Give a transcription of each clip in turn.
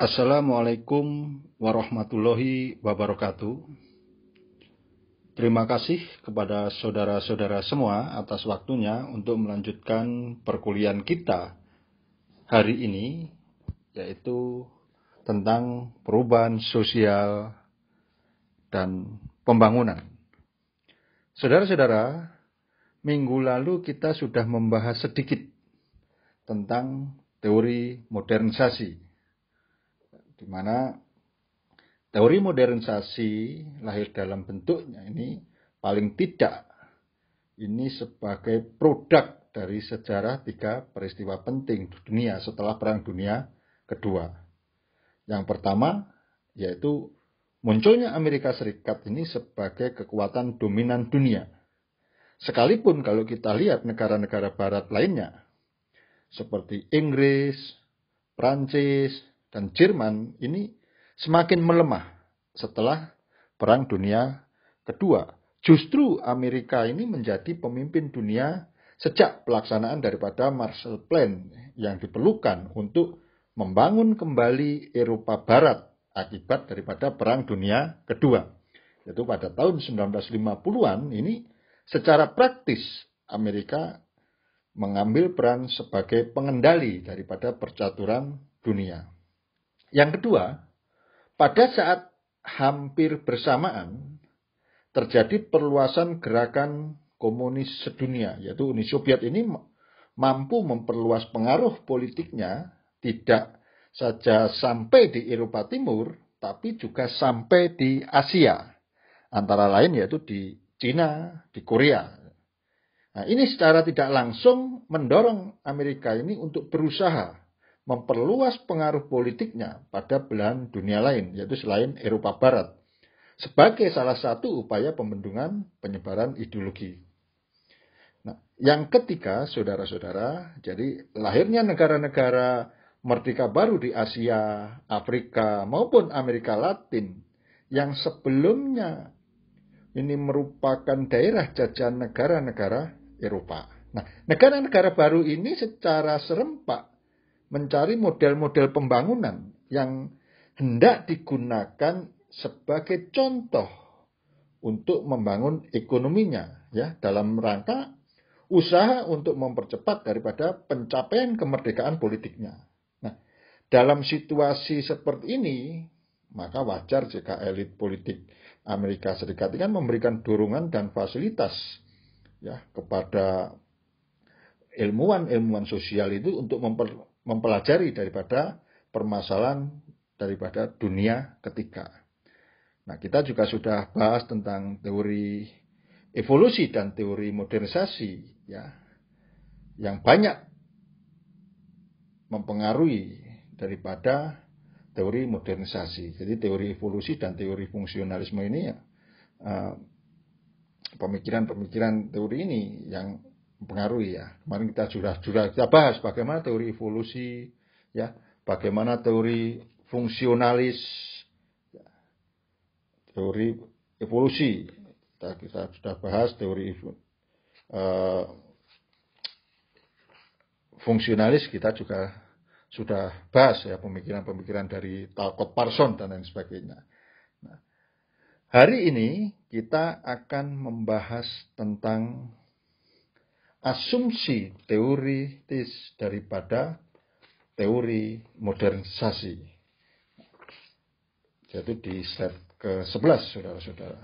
Assalamualaikum warahmatullahi wabarakatuh. Terima kasih kepada saudara-saudara semua atas waktunya untuk melanjutkan perkuliahan kita hari ini, yaitu tentang perubahan sosial dan pembangunan. Saudara-saudara, minggu lalu kita sudah membahas sedikit tentang teori modernisasi di mana teori modernisasi lahir dalam bentuknya ini paling tidak ini sebagai produk dari sejarah tiga peristiwa penting dunia setelah Perang Dunia Kedua. Yang pertama yaitu munculnya Amerika Serikat ini sebagai kekuatan dominan dunia. Sekalipun kalau kita lihat negara-negara barat lainnya seperti Inggris, Prancis, dan Jerman ini semakin melemah setelah Perang Dunia Kedua. Justru Amerika ini menjadi pemimpin dunia sejak pelaksanaan daripada Marshall Plan yang diperlukan untuk membangun kembali Eropa Barat akibat daripada Perang Dunia Kedua. Yaitu pada tahun 1950-an ini secara praktis Amerika mengambil peran sebagai pengendali daripada percaturan dunia. Yang kedua, pada saat hampir bersamaan terjadi perluasan gerakan komunis sedunia, yaitu Uni Soviet ini mampu memperluas pengaruh politiknya tidak saja sampai di Eropa Timur, tapi juga sampai di Asia. Antara lain yaitu di Cina, di Korea. Nah, ini secara tidak langsung mendorong Amerika ini untuk berusaha memperluas pengaruh politiknya pada belahan dunia lain, yaitu selain Eropa Barat, sebagai salah satu upaya pembendungan penyebaran ideologi. Nah, yang ketiga, saudara-saudara, jadi lahirnya negara-negara merdeka baru di Asia, Afrika, maupun Amerika Latin yang sebelumnya ini merupakan daerah jajahan negara-negara Eropa. Nah, negara-negara baru ini secara serempak mencari model-model pembangunan yang hendak digunakan sebagai contoh untuk membangun ekonominya ya dalam rangka usaha untuk mempercepat daripada pencapaian kemerdekaan politiknya. Nah, dalam situasi seperti ini, maka wajar jika elit politik Amerika Serikat ini kan memberikan dorongan dan fasilitas ya kepada ilmuwan-ilmuwan sosial itu untuk memper, mempelajari daripada permasalahan daripada dunia ketiga. Nah, kita juga sudah bahas tentang teori evolusi dan teori modernisasi ya yang banyak mempengaruhi daripada teori modernisasi. Jadi teori evolusi dan teori fungsionalisme ini ya eh, pemikiran-pemikiran teori ini yang mempengaruhi ya. Kemarin kita sudah sudah kita bahas bagaimana teori evolusi ya, bagaimana teori fungsionalis ya, teori evolusi kita, kita sudah bahas teori uh, fungsionalis kita juga sudah bahas ya pemikiran-pemikiran dari Talcott Parson dan lain sebagainya. Nah, hari ini kita akan membahas tentang asumsi teoritis daripada teori modernisasi. Jadi di slide ke-11, saudara-saudara.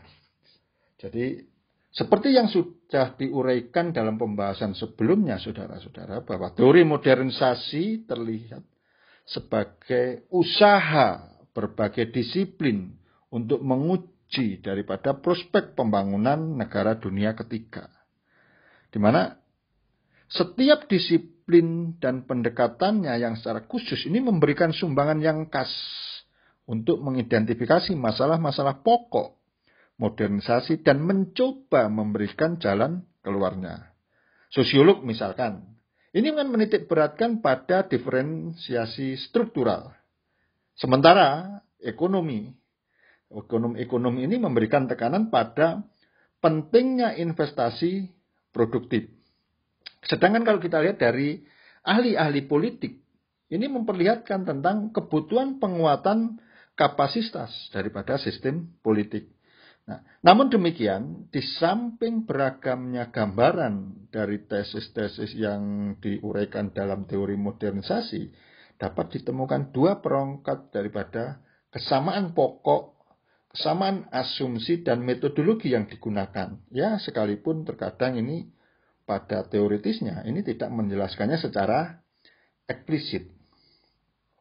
Jadi, seperti yang sudah diuraikan dalam pembahasan sebelumnya, saudara-saudara, bahwa teori modernisasi terlihat sebagai usaha berbagai disiplin untuk menguji daripada prospek pembangunan negara dunia ketiga. Di mana setiap disiplin dan pendekatannya yang secara khusus ini memberikan sumbangan yang khas untuk mengidentifikasi masalah-masalah pokok, modernisasi, dan mencoba memberikan jalan keluarnya. Sosiolog misalkan, ini kan menitik beratkan pada diferensiasi struktural. Sementara ekonomi, ekonomi ekonomi ini memberikan tekanan pada pentingnya investasi produktif. Sedangkan kalau kita lihat dari ahli-ahli politik, ini memperlihatkan tentang kebutuhan penguatan kapasitas daripada sistem politik. Nah, namun demikian, di samping beragamnya gambaran dari tesis-tesis yang diuraikan dalam teori modernisasi, dapat ditemukan dua perangkat daripada kesamaan pokok, kesamaan asumsi dan metodologi yang digunakan. Ya, sekalipun terkadang ini pada teoritisnya ini tidak menjelaskannya secara eksplisit.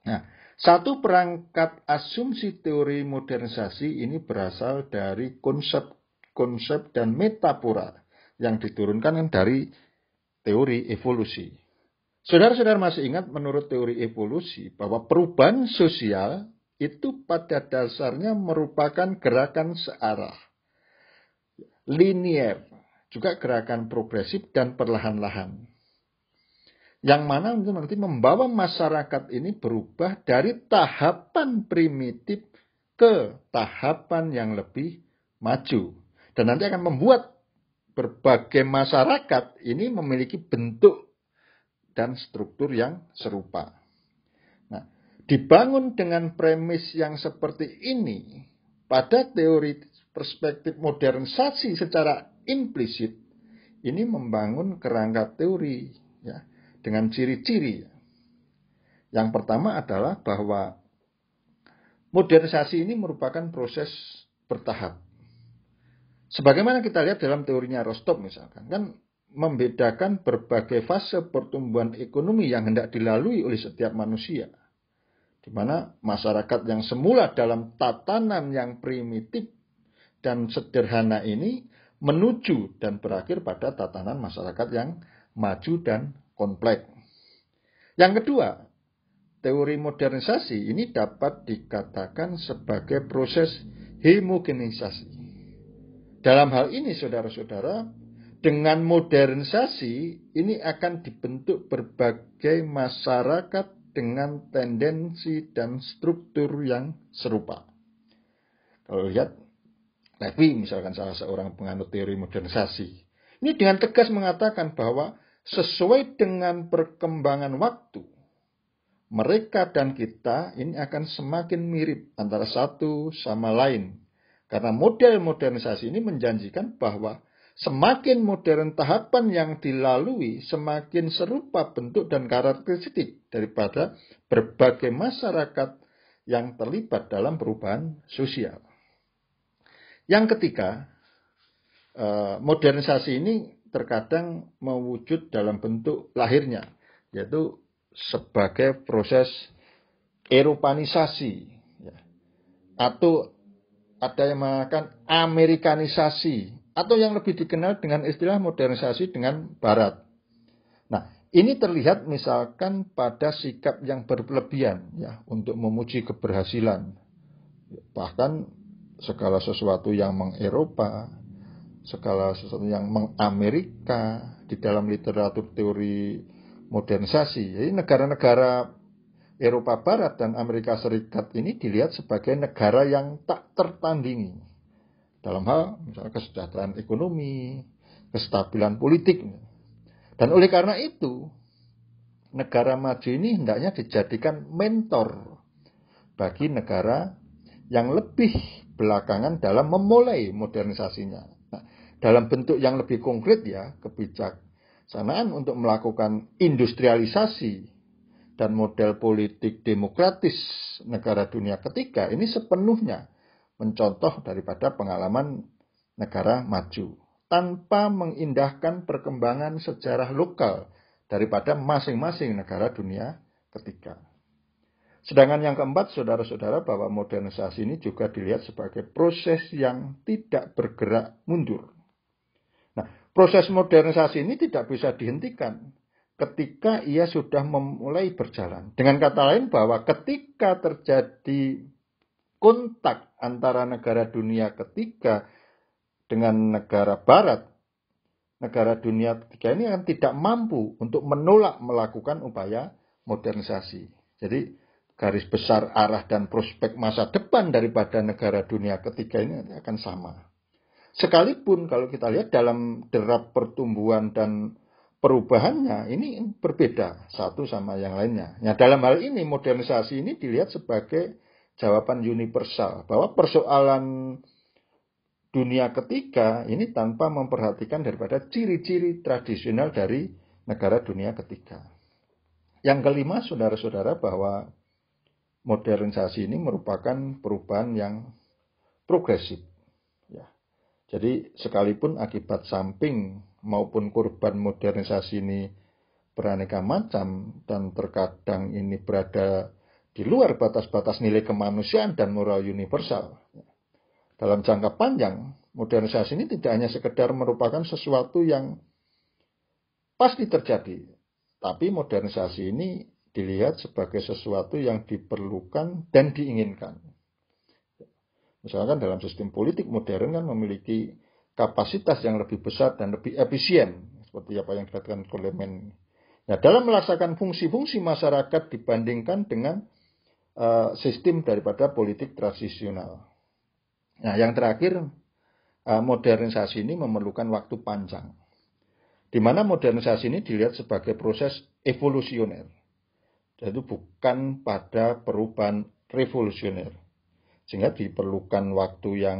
Nah, satu perangkat asumsi teori modernisasi ini berasal dari konsep-konsep dan metafora yang diturunkan dari teori evolusi. Saudara-saudara masih ingat menurut teori evolusi bahwa perubahan sosial itu pada dasarnya merupakan gerakan searah, linier, juga gerakan progresif dan perlahan-lahan. Yang mana untuk nanti membawa masyarakat ini berubah dari tahapan primitif ke tahapan yang lebih maju. Dan nanti akan membuat berbagai masyarakat ini memiliki bentuk dan struktur yang serupa. Nah, dibangun dengan premis yang seperti ini, pada teori perspektif modernisasi secara implisit ini membangun kerangka teori ya dengan ciri-ciri. Yang pertama adalah bahwa modernisasi ini merupakan proses bertahap. Sebagaimana kita lihat dalam teorinya Rostock misalkan kan membedakan berbagai fase pertumbuhan ekonomi yang hendak dilalui oleh setiap manusia. Di mana masyarakat yang semula dalam tatanan yang primitif dan sederhana ini menuju dan berakhir pada tatanan masyarakat yang maju dan kompleks. Yang kedua, teori modernisasi ini dapat dikatakan sebagai proses homogenisasi. Dalam hal ini, saudara-saudara, dengan modernisasi ini akan dibentuk berbagai masyarakat dengan tendensi dan struktur yang serupa. Kalau lihat tapi misalkan salah seorang penganut teori modernisasi. Ini dengan tegas mengatakan bahwa sesuai dengan perkembangan waktu, mereka dan kita ini akan semakin mirip antara satu sama lain. Karena model modernisasi ini menjanjikan bahwa semakin modern tahapan yang dilalui, semakin serupa bentuk dan karakteristik daripada berbagai masyarakat yang terlibat dalam perubahan sosial. Yang ketiga, eh, modernisasi ini terkadang mewujud dalam bentuk lahirnya, yaitu sebagai proses eropanisasi ya. atau ada yang mengatakan amerikanisasi atau yang lebih dikenal dengan istilah modernisasi dengan barat. Nah, ini terlihat misalkan pada sikap yang berlebihan ya untuk memuji keberhasilan. Bahkan segala sesuatu yang mengeropa, segala sesuatu yang mengamerika di dalam literatur teori modernisasi. Jadi negara-negara Eropa Barat dan Amerika Serikat ini dilihat sebagai negara yang tak tertandingi dalam hal misalnya kesejahteraan ekonomi, kestabilan politik. Dan oleh karena itu, negara maju ini hendaknya dijadikan mentor bagi negara yang lebih belakangan dalam memulai modernisasinya. Nah, dalam bentuk yang lebih konkret ya, kebijaksanaan untuk melakukan industrialisasi dan model politik demokratis negara dunia ketiga ini sepenuhnya mencontoh daripada pengalaman negara maju tanpa mengindahkan perkembangan sejarah lokal daripada masing-masing negara dunia ketiga. Sedangkan yang keempat, saudara-saudara, bahwa modernisasi ini juga dilihat sebagai proses yang tidak bergerak mundur. Nah, proses modernisasi ini tidak bisa dihentikan ketika ia sudah memulai berjalan. Dengan kata lain, bahwa ketika terjadi kontak antara negara dunia ketiga dengan negara barat, negara dunia ketiga ini akan tidak mampu untuk menolak melakukan upaya modernisasi. Jadi garis besar arah dan prospek masa depan daripada negara dunia ketiga ini akan sama. Sekalipun kalau kita lihat dalam derap pertumbuhan dan perubahannya ini berbeda satu sama yang lainnya. Nah, dalam hal ini modernisasi ini dilihat sebagai jawaban universal bahwa persoalan dunia ketiga ini tanpa memperhatikan daripada ciri-ciri tradisional dari negara dunia ketiga. Yang kelima, saudara-saudara, bahwa modernisasi ini merupakan perubahan yang progresif. Ya. Jadi sekalipun akibat samping maupun korban modernisasi ini beraneka macam dan terkadang ini berada di luar batas-batas nilai kemanusiaan dan moral universal. Ya. Dalam jangka panjang, modernisasi ini tidak hanya sekedar merupakan sesuatu yang pasti terjadi, tapi modernisasi ini dilihat sebagai sesuatu yang diperlukan dan diinginkan. Misalkan dalam sistem politik modern kan memiliki kapasitas yang lebih besar dan lebih efisien seperti apa yang dikatakan Coleman. Nah, dalam melaksanakan fungsi-fungsi masyarakat dibandingkan dengan uh, sistem daripada politik transisional. Nah, yang terakhir uh, modernisasi ini memerlukan waktu panjang. Di mana modernisasi ini dilihat sebagai proses evolusioner itu bukan pada perubahan revolusioner. Sehingga diperlukan waktu yang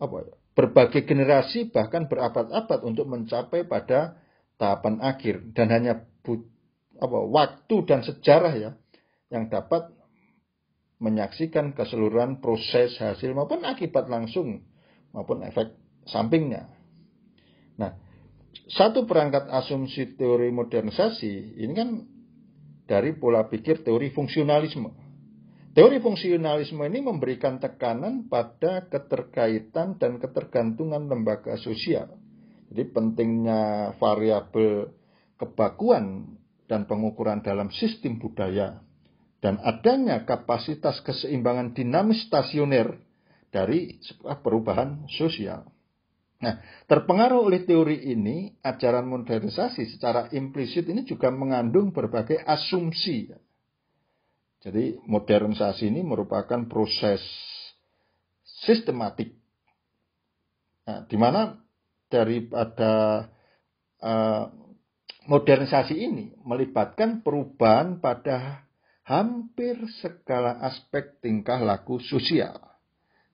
apa ya, berbagai generasi bahkan berabad-abad untuk mencapai pada tahapan akhir dan hanya but, apa waktu dan sejarah ya yang dapat menyaksikan keseluruhan proses hasil maupun akibat langsung maupun efek sampingnya. Nah, satu perangkat asumsi teori modernisasi ini kan dari pola pikir teori fungsionalisme. Teori fungsionalisme ini memberikan tekanan pada keterkaitan dan ketergantungan lembaga sosial. Jadi pentingnya variabel kebakuan dan pengukuran dalam sistem budaya dan adanya kapasitas keseimbangan dinamis stasioner dari sebuah perubahan sosial. Nah, terpengaruh oleh teori ini, ajaran modernisasi secara implisit ini juga mengandung berbagai asumsi. Jadi, modernisasi ini merupakan proses sistematik. Nah, di mana daripada uh, modernisasi ini melibatkan perubahan pada hampir segala aspek tingkah laku sosial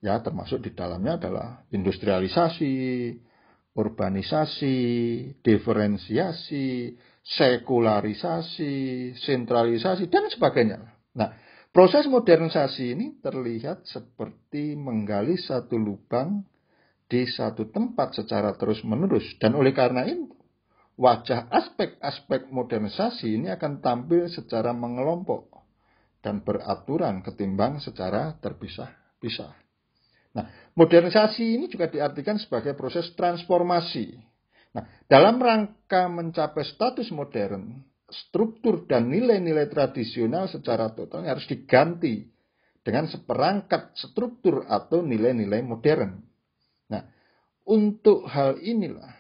ya termasuk di dalamnya adalah industrialisasi, urbanisasi, diferensiasi, sekularisasi, sentralisasi dan sebagainya. Nah, proses modernisasi ini terlihat seperti menggali satu lubang di satu tempat secara terus-menerus dan oleh karena itu wajah aspek-aspek modernisasi ini akan tampil secara mengelompok dan beraturan ketimbang secara terpisah-pisah. Nah, modernisasi ini juga diartikan sebagai proses transformasi. Nah, dalam rangka mencapai status modern, struktur dan nilai-nilai tradisional secara total harus diganti dengan seperangkat struktur atau nilai-nilai modern. Nah, untuk hal inilah,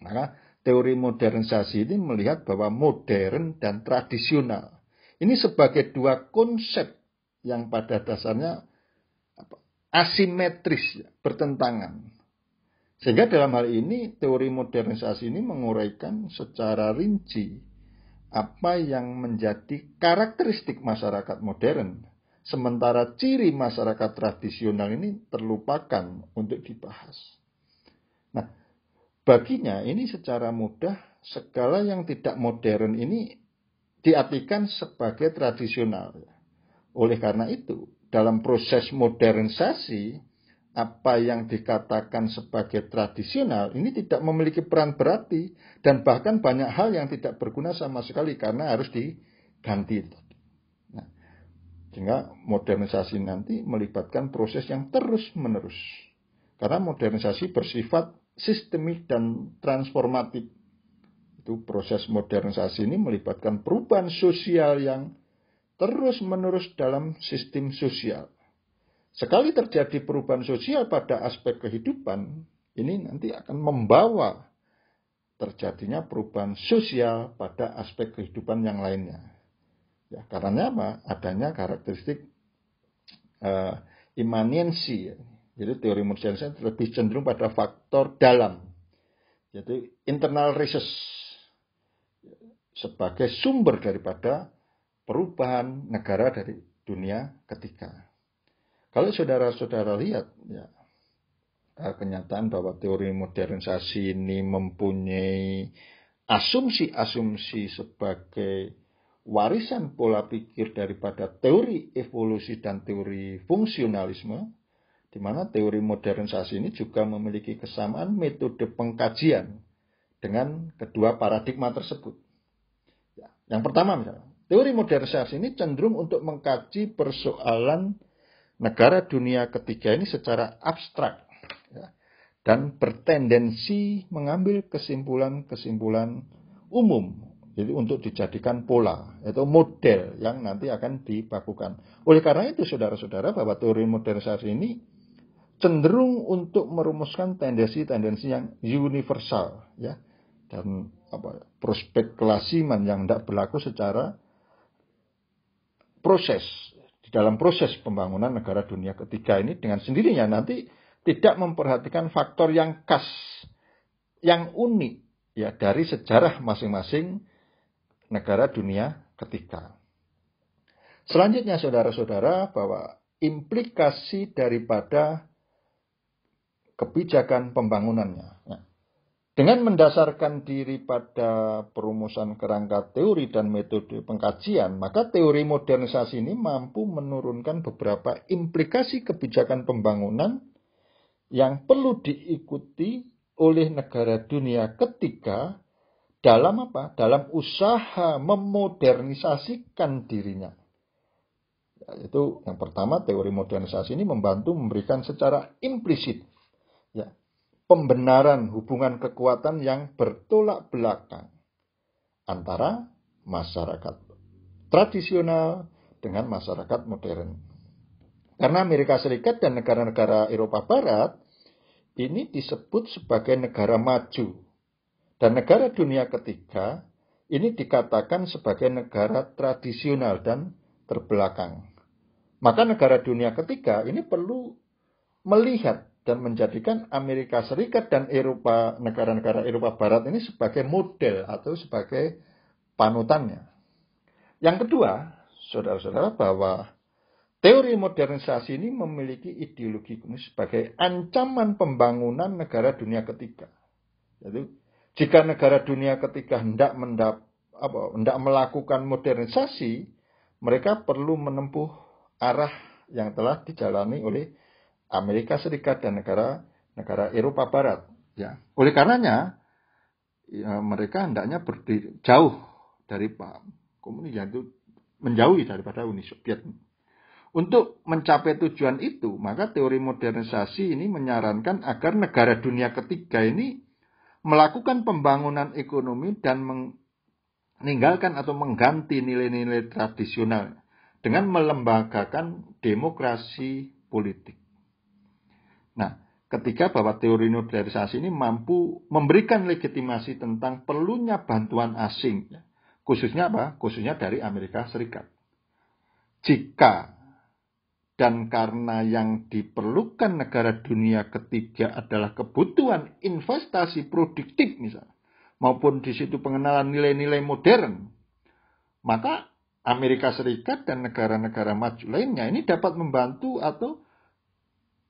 maka teori modernisasi ini melihat bahwa modern dan tradisional ini sebagai dua konsep yang pada dasarnya asimetris, bertentangan. Sehingga dalam hal ini teori modernisasi ini menguraikan secara rinci apa yang menjadi karakteristik masyarakat modern. Sementara ciri masyarakat tradisional ini terlupakan untuk dibahas. Nah, baginya ini secara mudah segala yang tidak modern ini diartikan sebagai tradisional. Oleh karena itu, dalam proses modernisasi, apa yang dikatakan sebagai tradisional ini tidak memiliki peran berarti dan bahkan banyak hal yang tidak berguna sama sekali karena harus diganti. Nah, sehingga modernisasi nanti melibatkan proses yang terus-menerus. Karena modernisasi bersifat sistemik dan transformatif. Itu proses modernisasi ini melibatkan perubahan sosial yang terus-menerus dalam sistem sosial. Sekali terjadi perubahan sosial pada aspek kehidupan, ini nanti akan membawa terjadinya perubahan sosial pada aspek kehidupan yang lainnya. Ya, karena apa? Adanya karakteristik uh, Jadi teori Mursiansen lebih cenderung pada faktor dalam. Jadi internal research sebagai sumber daripada perubahan negara dari dunia ketiga. Kalau saudara-saudara lihat, ya, kenyataan bahwa teori modernisasi ini mempunyai asumsi-asumsi sebagai warisan pola pikir daripada teori evolusi dan teori fungsionalisme, di mana teori modernisasi ini juga memiliki kesamaan metode pengkajian dengan kedua paradigma tersebut. Ya, yang pertama misalnya, Teori modernisasi ini cenderung untuk mengkaji persoalan negara dunia ketiga ini secara abstrak ya, dan bertendensi mengambil kesimpulan-kesimpulan umum jadi untuk dijadikan pola atau model yang nanti akan dibakukan. Oleh karena itu saudara-saudara bahwa teori modernisasi ini cenderung untuk merumuskan tendensi-tendensi yang universal ya dan apa prospek kelasiman yang tidak berlaku secara proses di dalam proses pembangunan negara dunia ketiga ini dengan sendirinya nanti tidak memperhatikan faktor yang khas, yang unik ya dari sejarah masing-masing negara dunia ketiga. Selanjutnya saudara-saudara bahwa implikasi daripada kebijakan pembangunannya. Nah, dengan mendasarkan diri pada perumusan kerangka teori dan metode pengkajian, maka teori modernisasi ini mampu menurunkan beberapa implikasi kebijakan pembangunan yang perlu diikuti oleh negara dunia ketiga dalam apa? Dalam usaha memodernisasikan dirinya. Itu yang pertama teori modernisasi ini membantu memberikan secara implisit ya, pembenaran hubungan kekuatan yang bertolak belakang antara masyarakat tradisional dengan masyarakat modern. Karena Amerika Serikat dan negara-negara Eropa Barat ini disebut sebagai negara maju. Dan negara dunia ketiga ini dikatakan sebagai negara tradisional dan terbelakang. Maka negara dunia ketiga ini perlu melihat dan menjadikan Amerika Serikat dan Eropa negara-negara Eropa Barat ini sebagai model atau sebagai panutannya. Yang kedua, saudara-saudara bahwa teori modernisasi ini memiliki ideologi komunis sebagai ancaman pembangunan negara dunia ketiga. Jadi jika negara dunia ketiga hendak mendap, apa, hendak melakukan modernisasi, mereka perlu menempuh arah yang telah dijalani oleh Amerika Serikat dan negara-negara Eropa Barat. Ya. Oleh karenanya ya, mereka hendaknya berdiri jauh dari komunis yaitu menjauhi daripada Uni Soviet. Untuk mencapai tujuan itu, maka teori modernisasi ini menyarankan agar negara dunia ketiga ini melakukan pembangunan ekonomi dan meninggalkan atau mengganti nilai-nilai tradisional dengan melembagakan demokrasi politik. Nah, ketika bahwa teori nuklearisasi ini mampu memberikan legitimasi tentang perlunya bantuan asing, ya. khususnya apa? Khususnya dari Amerika Serikat. Jika dan karena yang diperlukan negara dunia ketiga adalah kebutuhan investasi produktif misalnya maupun di situ pengenalan nilai-nilai modern maka Amerika Serikat dan negara-negara maju lainnya ini dapat membantu atau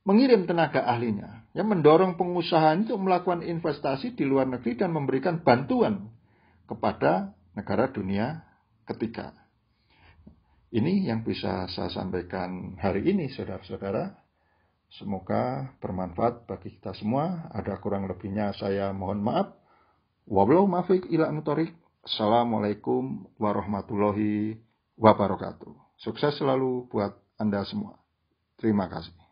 mengirim tenaga ahlinya, ya mendorong pengusaha untuk melakukan investasi di luar negeri dan memberikan bantuan kepada negara dunia ketiga. Ini yang bisa saya sampaikan hari ini, saudara-saudara. Semoga bermanfaat bagi kita semua. Ada kurang lebihnya saya mohon maaf. Wabillahi mafik ila mutorik. Assalamualaikum warahmatullahi wabarakatuh. Sukses selalu buat Anda semua. Terima kasih.